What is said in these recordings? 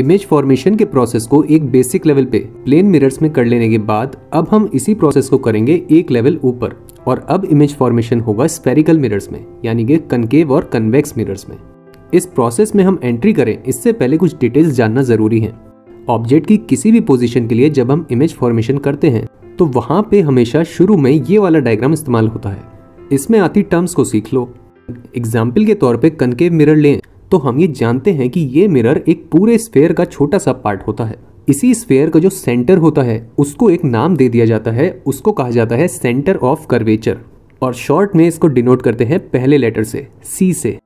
image formation के process को एक बेसिक लेवल पे प्लेन मिरर्स में कर लेने के बाद अब हम इसी प्रोसेस को करेंगे एक लेवल ऊपर और अब इमेज फॉर्मेशन होगा स्पेरिकल मिरर्स में यानी कि कनकेव और कन्वेक्स मिरर्स में इस प्रोसेस में हम एंट्री करें इससे पहले कुछ डिटेल्स जानना जरूरी है ऑब्जेक्ट की किसी भी पोजिशन के लिए जब हम इमेज फॉर्मेशन करते हैं तो वहाँ पे हमेशा शुरू में ये वाला डायग्राम इस्तेमाल होता है इसमें आती टर्म्स को सीख लो एग्जाम्पल के तौर पे कनकेव मिरर लें तो हम ये जानते हैं कि ये मिरर एक पूरे स्फेयर का छोटा सा पार्ट होता है इसी स्फेयर का जो सेंटर होता है उसको एक नाम दे दिया जाता है उसको कहा जाता है सेंटर ऑफ कर्वेचर और शॉर्ट में इसको डिनोट करते हैं पहले लेटर से सी से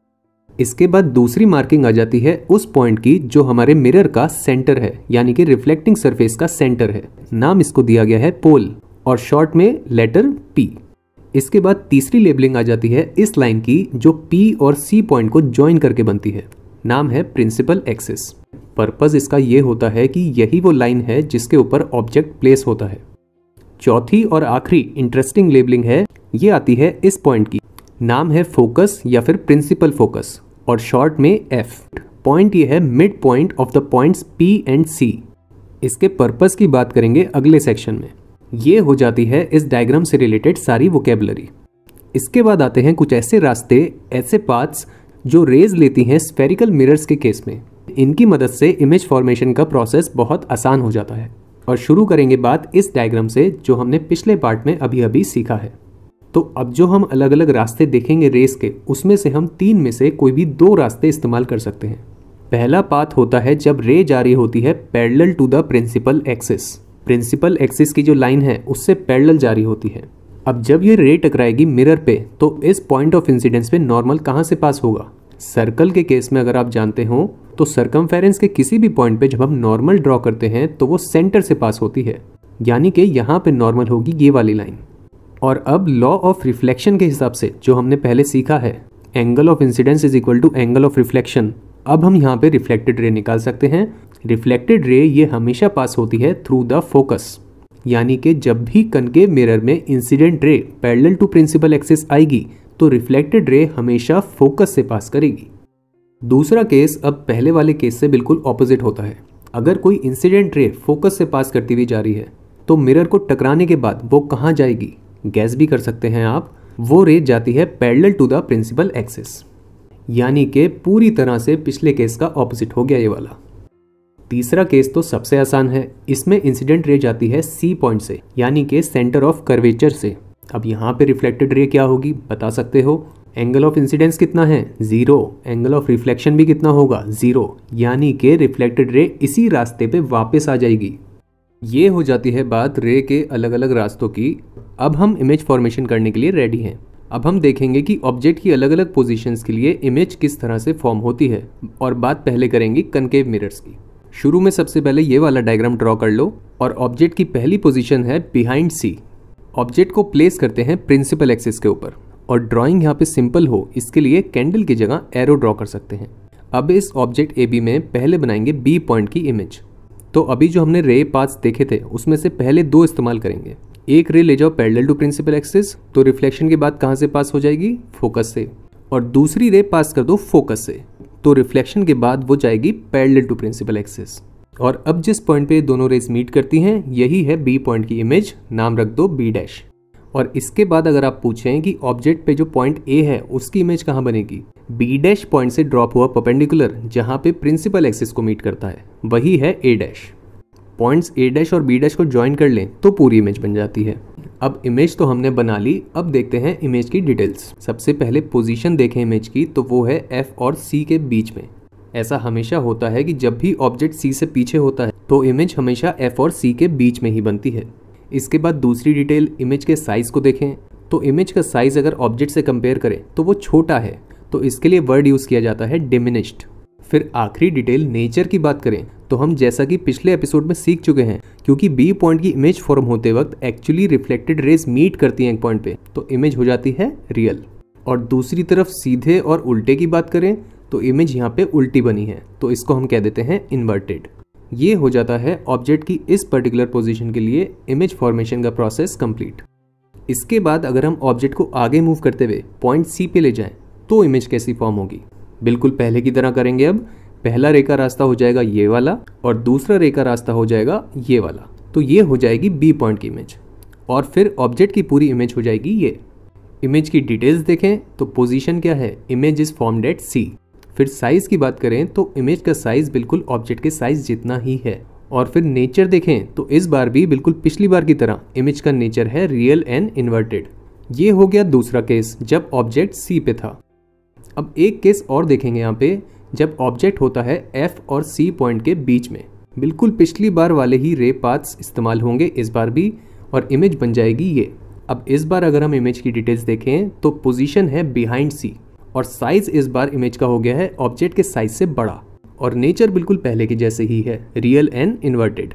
इसके बाद दूसरी मार्किंग आ जाती है उस पॉइंट की जो हमारे मिरर का सेंटर है यानी कि रिफ्लेक्टिंग सरफेस का सेंटर है नाम इसको दिया गया है पोल और शॉर्ट में लेटर पी इसके बाद तीसरी लेबलिंग आ जाती है इस लाइन की जो पी और सी पॉइंट को ज्वाइन करके बनती है नाम है प्रिंसिपल एक्सिस पर्पज़ इसका ये होता है कि यही वो लाइन है जिसके ऊपर ऑब्जेक्ट प्लेस होता है चौथी और आखिरी इंटरेस्टिंग लेबलिंग है ये आती है इस पॉइंट की नाम है फोकस या फिर प्रिंसिपल फोकस और शॉर्ट में एफ पॉइंट ये है mid point of the points P and C इसके पर्पस की बात करेंगे अगले सेक्शन में ये हो जाती है इस डायग्राम से रिलेटेड सारी वोकेबलरी इसके बाद आते हैं कुछ ऐसे रास्ते ऐसे पाथ्स जो रेज लेती हैं स्पेरिकल मिरर्स के केस में इनकी मदद से इमेज फॉर्मेशन का प्रोसेस बहुत आसान हो जाता है और शुरू करेंगे बात इस डायग्राम से जो हमने पिछले पार्ट में अभी अभी सीखा है तो अब जो हम अलग अलग रास्ते देखेंगे रेस के उसमें से हम तीन में से कोई भी दो रास्ते इस्तेमाल कर सकते हैं पहला पाथ होता है जब रे जारी होती है parallel to the principal axis principal axis की जो लाइन है उससे पैरेलल जारी होती है अब जब ये रे टकराएगी मिरर पे तो इस पॉइंट ऑफ इंसिडेंस पे नॉर्मल कहाँ से पास होगा सर्कल के केस में अगर आप जानते हो तो सर्कमफेरेंस के किसी भी पॉइंट पे जब हम नॉर्मल ड्रॉ करते हैं तो वो सेंटर से पास होती है यानी कि यहाँ पे नॉर्मल होगी ये वाली लाइन और अब लॉ ऑफ रिफ्लेक्शन के हिसाब से जो हमने पहले सीखा है angle of incidence is equal to angle of reflection अब हम यहाँ पे रिफ्लेक्टेड रे निकाल सकते हैं रिफ्लेक्टेड रे ये हमेशा पास होती है थ्रू द फोकस यानी कि जब भी कन के मिरर में incident ray parallel to principal axis आएगी तो रिफ्लेक्टेड रे हमेशा फोकस से पास करेगी दूसरा केस अब पहले वाले केस से बिल्कुल ऑपोजिट होता है अगर कोई इंसिडेंट रे फोकस से पास करती हुई जा रही है तो मिरर को टकराने के बाद वो कहाँ जाएगी गैस भी कर सकते हैं आप वो रे जाती है parallel to the principal axis यानी कि पूरी तरह से पिछले केस का ऑपोजिट हो गया ये वाला तीसरा केस तो सबसे आसान है इसमें इंसिडेंट रे जाती है सी पॉइंट से यानी कि सेंटर ऑफ कर्वेचर से अब यहाँ पे रिफ्लेक्टेड रे क्या होगी बता सकते हो एंगल ऑफ इंसिडेंस कितना है ज़ीरो एंगल ऑफ रिफ्लेक्शन भी कितना होगा ज़ीरो यानी कि रिफ्लेक्टेड रे इसी रास्ते पे वापस आ जाएगी ये हो जाती है बात रे के अलग अलग रास्तों की अब हम इमेज फॉर्मेशन करने के लिए रेडी हैं अब हम देखेंगे कि ऑब्जेक्ट की अलग अलग पोजीशंस के लिए इमेज किस तरह से फॉर्म होती है और बात पहले करेंगे कनकेव मिरर्स की शुरू में सबसे पहले ये वाला डायग्राम ड्रॉ कर लो और ऑब्जेक्ट की पहली पोजिशन है बिहाइंड सी ऑब्जेक्ट को प्लेस करते हैं प्रिंसिपल एक्सिस के ऊपर और ड्राइंग यहाँ पे सिंपल हो इसके लिए कैंडल की जगह एरो ड्रॉ कर सकते हैं अब इस ऑब्जेक्ट ए बी में पहले बनाएंगे बी पॉइंट की इमेज तो अभी जो हमने रे पाथ्स देखे थे उसमें से पहले दो इस्तेमाल करेंगे एक रे ले जाओ पैरेलल टू प्रिंसिपल एक्सिस तो रिफ्लेक्शन के बाद कहाँ से पास हो जाएगी फोकस से और दूसरी रे पास कर दो फोकस से तो रिफ्लेक्शन के बाद वो जाएगी पैरेलल टू प्रिंसिपल एक्सिस और अब जिस पॉइंट पे दोनों रेज मीट करती हैं यही है बी पॉइंट की इमेज नाम रख दो बी डैश और इसके बाद अगर आप पूछें कि ऑब्जेक्ट पे जो पॉइंट ए है उसकी इमेज कहाँ बनेगी बी डैश पॉइंट से ड्रॉप हुआ परपेंडिकुलर जहाँ पे प्रिंसिपल एक्सिस को मीट करता है वही है A dash points A dash और बी डैश को ज्वाइन कर लें तो पूरी इमेज बन जाती है अब इमेज तो हमने बना ली अब देखते हैं इमेज की डिटेल्स सबसे पहले पोजीशन देखें इमेज की तो वो है एफ और सी के बीच में ऐसा हमेशा होता है कि जब भी ऑब्जेक्ट सी से पीछे होता है तो इमेज हमेशा एफ और सी के बीच में ही बनती है इसके बाद दूसरी डिटेल इमेज के साइज़ को देखें तो इमेज का साइज़ अगर ऑब्जेक्ट से कंपेयर करें तो वो छोटा है तो इसके लिए वर्ड यूज़ किया जाता है डिमिनिश्ड फिर आखिरी डिटेल नेचर की बात करें तो हम जैसा कि पिछले एपिसोड में सीख चुके हैं क्योंकि बी पॉइंट की इमेज फॉर्म होते वक्त एक्चुअली रिफ्लेक्टेड रेज मीट करती हैं एक पॉइंट पे तो इमेज हो जाती है रियल और दूसरी तरफ सीधे और उल्टे की बात करें तो इमेज यहाँ पे उल्टी बनी है तो इसको हम कह देते हैं इन्वर्टेड ये हो जाता है ऑब्जेक्ट की इस पर्टिकुलर पोजिशन के लिए इमेज फॉर्मेशन का प्रोसेस कंप्लीट इसके बाद अगर हम ऑब्जेक्ट को आगे मूव करते हुए पॉइंट सी पे ले जाएं तो इमेज कैसी फॉर्म होगी बिल्कुल पहले की तरह करेंगे अब पहला रे का रास्ता हो जाएगा ये वाला और दूसरा रे का रास्ता हो जाएगा ये वाला तो ये हो जाएगी बी पॉइंट की इमेज और फिर ऑब्जेक्ट की पूरी इमेज हो जाएगी ये इमेज की डिटेल्स देखें तो पोजीशन क्या है image is formed at C फिर साइज़ की बात करें तो इमेज का साइज़ बिल्कुल ऑब्जेक्ट के साइज़ जितना ही है और फिर नेचर देखें तो इस बार भी बिल्कुल पिछली बार की तरह इमेज का नेचर है रियल एंड इन्वर्टेड ये हो गया दूसरा केस जब ऑब्जेक्ट सी पे था अब एक केस और देखेंगे यहाँ पे जब ऑब्जेक्ट होता है एफ और सी पॉइंट के बीच में बिल्कुल पिछली बार वाले ही रे पाथ्स इस्तेमाल होंगे इस बार भी और इमेज बन जाएगी ये अब इस बार अगर हम इमेज की डिटेल्स देखें तो पोजीशन है बिहाइंड सी और साइज इस बार इमेज का हो गया है ऑब्जेक्ट के साइज से बड़ा और नेचर बिल्कुल पहले के जैसे ही है रियल एंड इन्वर्टेड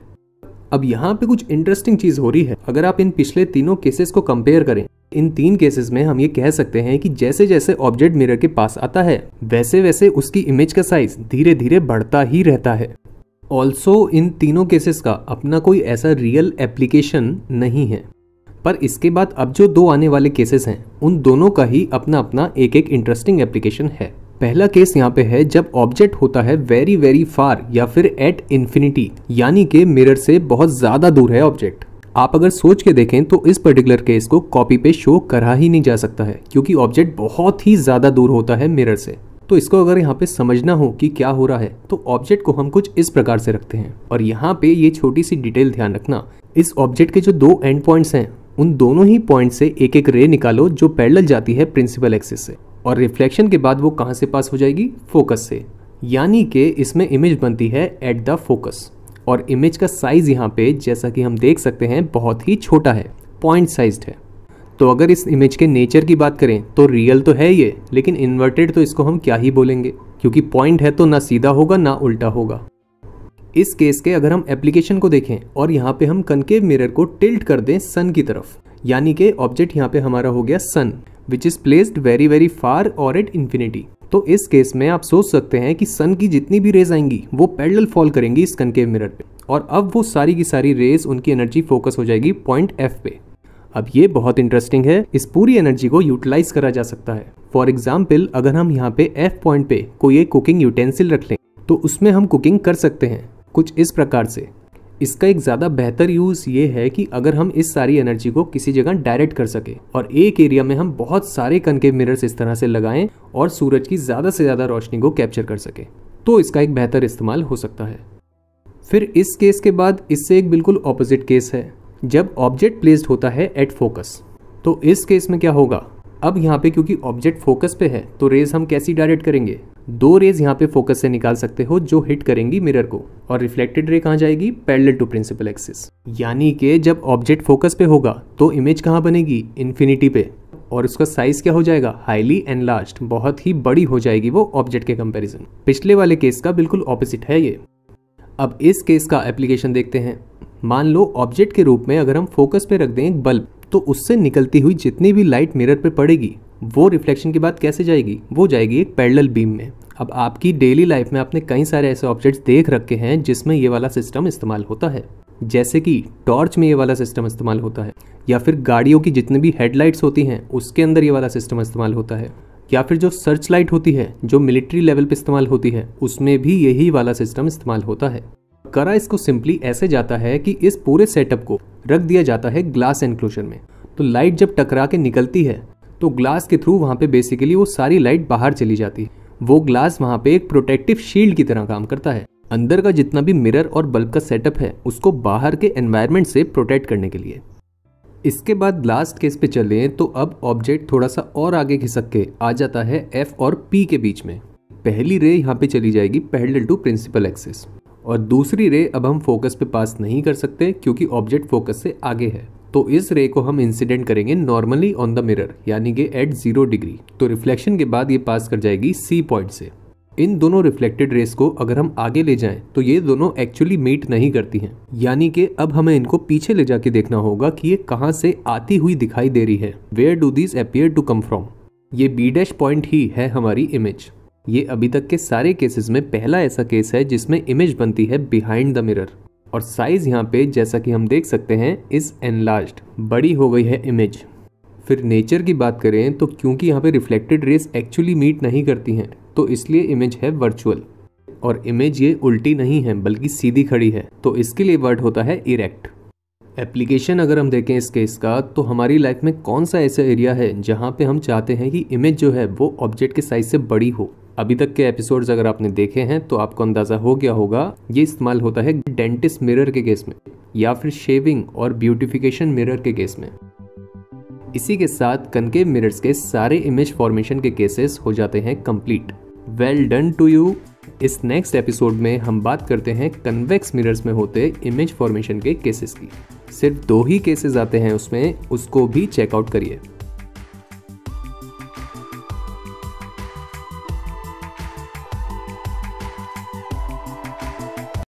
अब यहाँ पे कुछ इंटरेस्टिंग चीज़ हो रही है अगर आप इन पिछले तीनों केसेस को कंपेयर करें इन तीन केसेस में हम ये कह सकते हैं कि जैसे जैसे ऑब्जेक्ट मिरर के पास आता है वैसे वैसे उसकी इमेज का साइज धीरे धीरे बढ़ता ही रहता है ऑल्सो इन तीनों केसेस का अपना कोई ऐसा रियल एप्लीकेशन नहीं है पर इसके बाद अब जो दो आने वाले केसेस हैं उन दोनों का ही अपना अपना एक एक इंटरेस्टिंग एप्लीकेशन है पहला केस यहाँ पे है जब ऑब्जेक्ट होता है वेरी वेरी फार या फिर एट इन्फिनिटी यानी कि मिरर से बहुत ज़्यादा दूर है ऑब्जेक्ट आप अगर सोच के देखें तो इस पर्टिकुलर केस को कॉपी पे शो करा ही नहीं जा सकता है क्योंकि ऑब्जेक्ट बहुत ही ज़्यादा दूर होता है मिरर से तो इसको अगर यहाँ पे समझना हो कि क्या हो रहा है तो ऑब्जेक्ट को हम कुछ इस प्रकार से रखते हैं और यहाँ पे ये छोटी सी डिटेल ध्यान रखना इस ऑब्जेक्ट के जो दो एंड पॉइंट्स हैं उन दोनों ही पॉइंट से एक एक रे निकालो जो पैरल जाती है प्रिंसिपल एक्सिस से और रिफ्लेक्शन के बाद वो कहाँ से पास हो जाएगी फोकस से यानी कि इसमें इमेज बनती है एट द फोकस और इमेज का साइज़ यहाँ पे जैसा कि हम देख सकते हैं बहुत ही छोटा है पॉइंट साइज्ड है तो अगर इस इमेज के नेचर की बात करें तो रियल तो है ये लेकिन इन्वर्टेड तो इसको हम क्या ही बोलेंगे क्योंकि पॉइंट है तो ना सीधा होगा ना उल्टा होगा इस केस के अगर हम एप्लीकेशन को देखें और यहाँ पे हम कनकेव मिरर को टिल्ट कर दें सन की तरफ यानी कि ऑब्जेक्ट यहाँ पे हमारा हो गया sun which is placed very very far और एट इन्फिनिटी तो इस केस में आप सोच सकते हैं कि सन की जितनी भी रेज आएंगी वो पैडल फॉल करेंगी इस कनकेव मिरर पे और अब वो सारी की सारी रेज उनकी एनर्जी फोकस हो जाएगी पॉइंट एफ पे अब ये बहुत इंटरेस्टिंग है इस पूरी एनर्जी को यूटिलाइज करा जा सकता है फॉर एग्जाम्पल अगर हम यहाँ पे एफ पॉइंट पे कोई एक कुकिंग यूटेंसिल रख लें तो उसमें हम कुकिंग कर सकते हैं कुछ इस प्रकार से इसका एक ज़्यादा बेहतर यूज़ ये है कि अगर हम इस सारी एनर्जी को किसी जगह डायरेक्ट कर सके और एक एरिया में हम बहुत सारे कनकेव मिरर्स इस तरह से लगाएं और सूरज की ज़्यादा से ज़्यादा रोशनी को कैप्चर कर सके तो इसका एक बेहतर इस्तेमाल हो सकता है फिर इस केस के बाद इससे एक बिल्कुल ऑपोजिट केस है जब ऑब्जेक्ट प्लेस्ड होता है एट फोकस तो इस केस में क्या होगा अब यहाँ पे क्योंकि ऑब्जेक्ट फोकस पे है तो रेज हम कैसी डायरेक्ट करेंगे दो रेज यहाँ पे फोकस से निकाल सकते हो जो हिट करेंगी मिरर को और रिफ्लेक्टेड रे कहाँ जाएगी पैरेलल टू प्रिंसिपल एक्सिस यानी कि जब ऑब्जेक्ट फोकस पे होगा तो इमेज कहाँ बनेगी इन्फिनिटी पे और उसका साइज क्या हो जाएगा हाईली एनलार्ज बहुत ही बड़ी हो जाएगी वो ऑब्जेक्ट के कंपेरिजन पिछले वाले केस का बिल्कुल ऑपोजिट है ये अब इस केस का एप्लीकेशन देखते हैं मान लो ऑब्जेक्ट के रूप में अगर हम फोकस पे रख दें एक बल्ब तो उससे निकलती हुई जितनी भी लाइट मिरर पर पड़ेगी वो रिफ्लेक्शन के बाद कैसे जाएगी वो जाएगी एक पैडल बीम में अब आपकी डेली लाइफ में आपने कई सारे ऐसे ऑब्जेक्ट्स देख रखे हैं जिसमें ये वाला सिस्टम इस्तेमाल होता है जैसे कि टॉर्च में ये वाला सिस्टम इस्तेमाल होता है या फिर गाड़ियों की जितनी भी हेडलाइट्स होती हैं उसके अंदर ये वाला सिस्टम इस्तेमाल होता है या फिर जो सर्च लाइट होती है जो मिलिट्री लेवल पर इस्तेमाल होती है उसमें भी यही वाला सिस्टम इस्तेमाल होता है करा इसको सिंपली ऐसे जाता है कि इस पूरे सेटअप को रख दिया जाता है ग्लास एनक्लोजर में तो लाइट जब टकरा के निकलती है तो ग्लास के थ्रू वहाँ पे बेसिकली वो सारी लाइट बाहर चली जाती है वो ग्लास वहाँ पे एक प्रोटेक्टिव शील्ड की तरह काम करता है अंदर का जितना भी मिरर और बल्ब का सेटअप है उसको बाहर के एनवायरमेंट से प्रोटेक्ट करने के लिए इसके बाद लास्ट केस पे चले तो अब ऑब्जेक्ट थोड़ा सा और आगे खिसक के आ जाता है एफ और पी के बीच में पहली रे यहाँ पे चली जाएगी पैरेलल टू प्रिंसिपल एक्सिस और दूसरी रे अब हम फोकस पे पास नहीं कर सकते क्योंकि ऑब्जेक्ट फोकस से आगे है तो इस रे को हम इंसिडेंट करेंगे नॉर्मली ऑन द मिरर यानी कि एट जीरो डिग्री तो रिफ्लेक्शन के बाद ये पास कर जाएगी सी पॉइंट से इन दोनों रिफ्लेक्टेड रेस को अगर हम आगे ले जाएं तो ये दोनों एक्चुअली मीट नहीं करती हैं यानी कि अब हमें इनको पीछे ले जाके देखना होगा कि ये कहाँ से आती हुई दिखाई दे रही है where do this appear to come from ये बी डैश पॉइंट ही है हमारी इमेज ये अभी तक के सारे केसेस में पहला ऐसा केस है जिसमें इमेज बनती है बिहाइंड द मिरर और साइज़ यहाँ पे जैसा कि हम देख सकते हैं इज़ एनलार्ज्ड बड़ी हो गई है इमेज फिर नेचर की बात करें तो क्योंकि यहाँ पे रिफ्लेक्टेड रेस एक्चुअली मीट नहीं करती हैं तो इसलिए इमेज है वर्चुअल और इमेज ये उल्टी नहीं है बल्कि सीधी खड़ी है तो इसके लिए वर्ड होता है इरेक्ट एप्लीकेशन अगर हम देखें इस केस का तो हमारी लाइफ में कौन सा ऐसा एरिया है जहाँ पे हम चाहते हैं कि इमेज जो है वो ऑब्जेक्ट के साइज से बड़ी हो अभी तक के एपिसोड्स अगर आपने देखे हैं तो आपको अंदाज़ा हो गया होगा ये इस्तेमाल होता है डेंटिस्ट मिरर के केस में या फिर शेविंग और ब्यूटिफिकेशन मिरर के केस में इसी के साथ कनकेव मिरर्स के सारे इमेज फॉर्मेशन के केसेस हो जाते हैं complete well done to you इस नेक्स्ट एपिसोड में हम बात करते हैं कन्वेक्स मिरर्स में होते इमेज फॉर्मेशन के केसेस की सिर्फ दो ही केसेस आते हैं उसमें उसको भी चेकआउट करिए